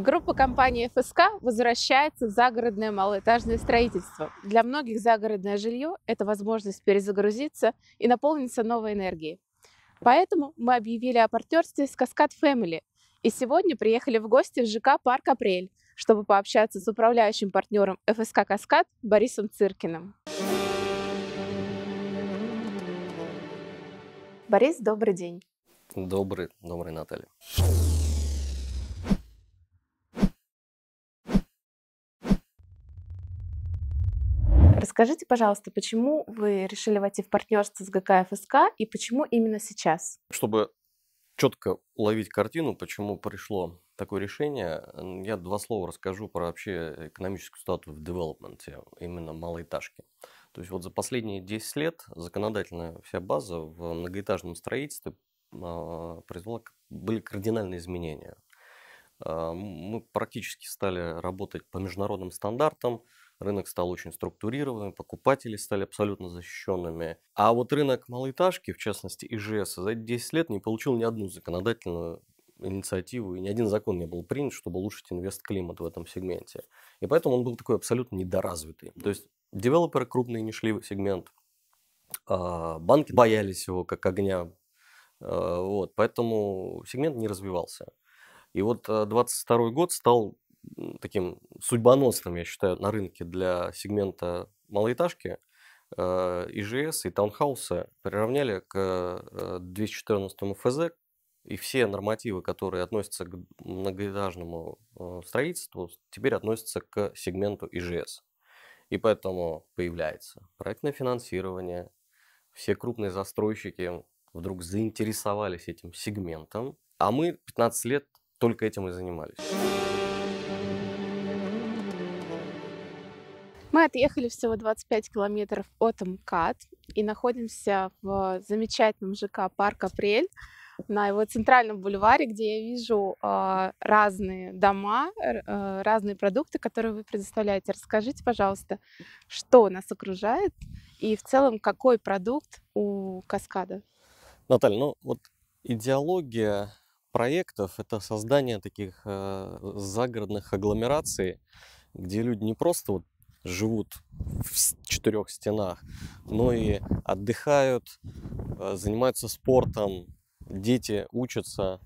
Группа компании ФСК возвращается в загородное малоэтажное строительство. Для многих загородное жилье – это возможность перезагрузиться и наполниться новой энергией. Поэтому мы объявили о партнерстве с Каскад Family и сегодня приехали в гости в ЖК «Парк Апрель», чтобы пообщаться с управляющим партнером ФСК «Каскад» Борисом Циркиным. Борис, добрый день. Добрый, добрый, Наталья. Скажите, пожалуйста, почему вы решили войти в партнерство с ГК ФСК и почему именно сейчас? Чтобы четко ловить картину, почему пришло такое решение, я два слова расскажу про вообще экономическую статус в девелопменте, именно малоэтажки. То есть вот за последние 10 лет законодательная вся база в многоэтажном строительстве а, произвела, были кардинальные изменения. А, мы практически стали работать по международным стандартам, рынок стал очень структурированным, покупатели стали абсолютно защищенными. А вот рынок малоэтажки, в частности ИЖС, за эти 10 лет не получил ни одну законодательную инициативу, и ни один закон не был принят, чтобы улучшить инвест-климат в этом сегменте. И поэтому он был такой абсолютно недоразвитый. То есть девелоперы крупные не шли в сегмент, а, банки боялись его как огня. А, вот, поэтому сегмент не развивался. И вот 22 а, год стал таким судьбоносным, я считаю, на рынке для сегмента малоэтажки, э, ИЖС и таунхаусы приравняли к 214 э, ФЗ, и все нормативы, которые относятся к многоэтажному э, строительству, теперь относятся к сегменту ИЖС. И поэтому появляется проектное финансирование, все крупные застройщики вдруг заинтересовались этим сегментом, а мы 15 лет только этим и занимались. Мы отъехали всего 25 километров от МКАД и находимся в замечательном ЖК «Парк Апрель» на его центральном бульваре, где я вижу э, разные дома, э, разные продукты, которые вы предоставляете. Расскажите, пожалуйста, что нас окружает и в целом какой продукт у Каскада? Наталья, ну вот идеология проектов – это создание таких э, загородных агломераций, где люди не просто вот живут в четырех стенах, но и отдыхают, э, занимаются спортом, дети учатся,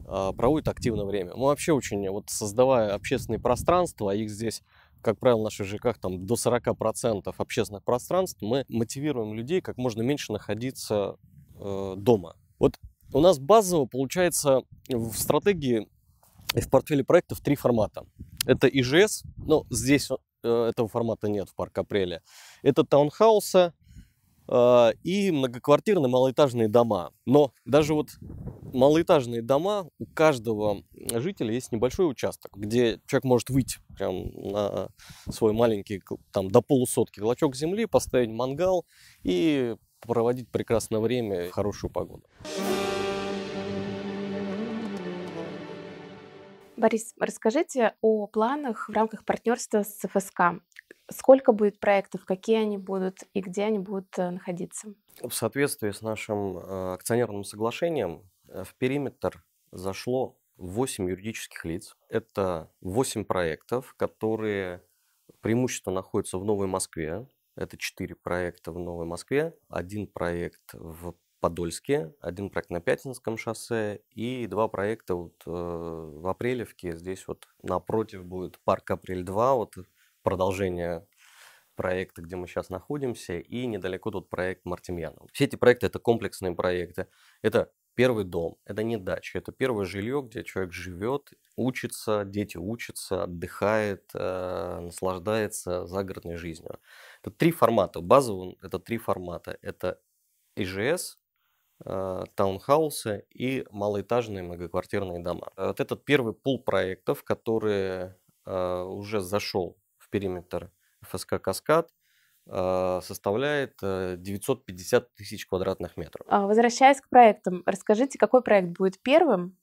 э, проводят активное время. Мы вообще очень, вот создавая общественные пространства, а их здесь как правило, в наших ЖКХ там, до 40% общественных пространств, мы мотивируем людей как можно меньше находиться э, дома. Вот у нас базово получается в стратегии и в портфеле проектов три формата. Это ИЖС, ну, здесь Э, этого формата нет в парк Апреля. Это таунхаусы э, и многоквартирные малоэтажные дома. Но даже вот малоэтажные дома, у каждого жителя есть небольшой участок, где человек может выйти прям на свой маленький, там, до полусотки клочок земли, поставить мангал и проводить прекрасное время в хорошую погоду. Борис, расскажите о планах в рамках партнерства с ФСК. Сколько будет проектов, какие они будут и где они будут э, находиться? В соответствии с нашим э, акционерным соглашением э, в периметр зашло 8 юридических лиц. Это 8 проектов, которые преимущественно находятся в Новой Москве. Это 4 проекта в Новой Москве, один проект в Подольске, один проект на Пятинском шоссе и два проекта вот э, в Апрелевке. Здесь вот напротив будет парк Апрель-2, вот продолжение проекта, где мы сейчас находимся, и недалеко тут проект Мартемьянова. Все эти проекты – это комплексные проекты. Это первый дом, это не дача, это первое жилье, где человек живет, учится, дети учатся, отдыхает, э, наслаждается загородной жизнью. Это три формата. базовый это три формата. Это ИЖС, Э, таунхаусы и малоэтажные многоквартирные дома. Э, вот этот первый пул проектов, который э, уже зашел в периметр ФСК «Каскад», составляет 950 тысяч квадратных метров. А, возвращаясь к проектам, расскажите, какой проект будет первым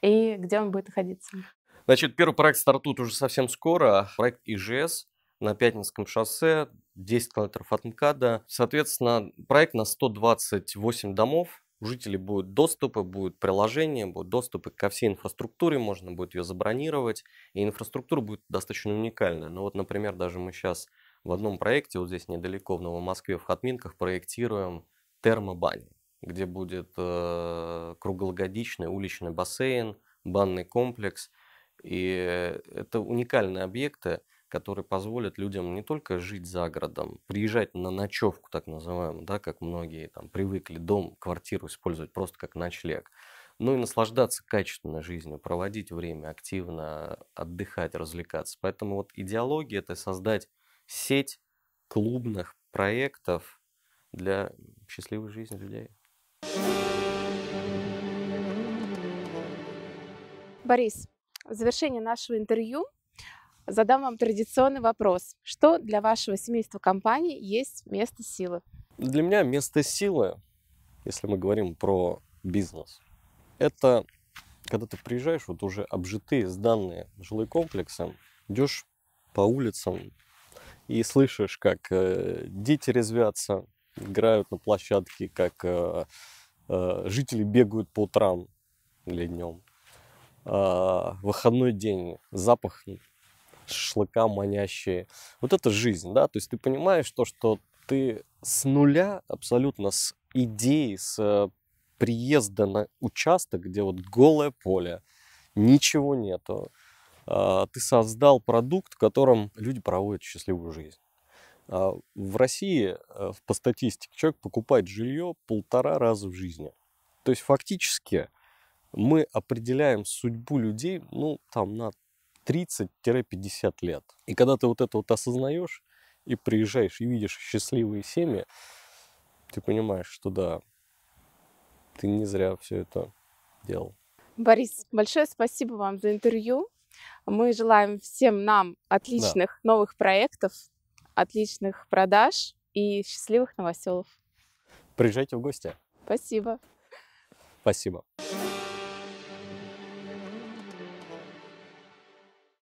и где он будет находиться? Значит, первый проект стартует уже совсем скоро. Проект ИЖС на Пятницком шоссе 10 километров от МКАДа. Соответственно, проект на 128 домов. У жителей будут доступы, будут приложения, будут доступы ко всей инфраструктуре, можно будет ее забронировать. И инфраструктура будет достаточно уникальная. Ну вот, например, даже мы сейчас в одном проекте, вот здесь недалеко, в Новом Москве, в Хатминках, проектируем термобаню, где будет э, круглогодичный уличный бассейн, банный комплекс. И э, это уникальные объекты которые позволят людям не только жить за городом, приезжать на ночевку, так называемую, да, как многие там привыкли дом, квартиру использовать просто как ночлег, ну и наслаждаться качественной жизнью, проводить время активно, отдыхать, развлекаться. Поэтому вот идеология – это создать сеть клубных проектов для счастливой жизни людей. Борис, в завершение нашего интервью Задам вам традиционный вопрос. Что для вашего семейства компаний есть место силы? Для меня место силы, если мы говорим про бизнес, это когда ты приезжаешь, вот уже обжитые, сданные жилые комплексы, идешь по улицам и слышишь, как э, дети резвятся, играют на площадке, как э, э, жители бегают по утрам или днем. Э, а, выходной день, запах шашлыка манящие. Вот это жизнь, да, то есть ты понимаешь то, что ты с нуля абсолютно, с идеи, с э, приезда на участок, где вот голое поле, ничего нету, а, ты создал продукт, которым люди проводят счастливую жизнь. А, в России, э, по статистике, человек покупает жилье полтора раза в жизни. То есть фактически мы определяем судьбу людей, ну, там, на 30-50 лет. И когда ты вот это вот осознаешь и приезжаешь и видишь счастливые семьи, ты понимаешь, что да, ты не зря все это делал. Борис, большое спасибо вам за интервью. Мы желаем всем нам отличных да. новых проектов, отличных продаж и счастливых новоселов. Приезжайте в гости. Спасибо. Спасибо.